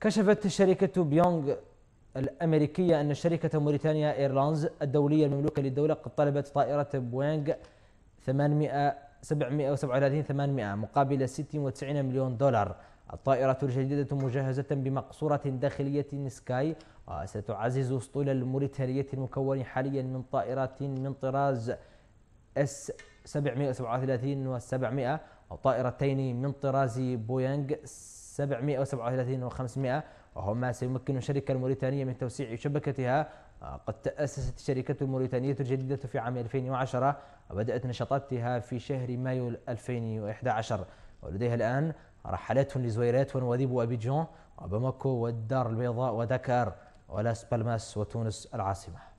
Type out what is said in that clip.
كشفت شركة بيونغ الأمريكية أن شركة موريتانيا إيرلاينز الدولية المملوكة للدولة قد طلبت طائرة بوينغ 800 737 800 مقابل 96 مليون دولار الطائرة الجديدة مجهزة بمقصورة داخلية سكاي وستعزز اسطول الموريتانية المكون حاليا من طائرات من طراز اس 737 و700 وطائرتين من طراز بوينغ 737 و500 وهما سيمكن الشركة الموريتانية من توسيع شبكتها قد تأسست الشركة الموريتانية الجديدة في عام 2010 وبدأت نشاطاتها في شهر مايو 2011 ولديها الآن رحلات لزويرات ونواديب وأبيجون وباماكو والدار البيضاء ودكار ولاس بالماس وتونس العاصمة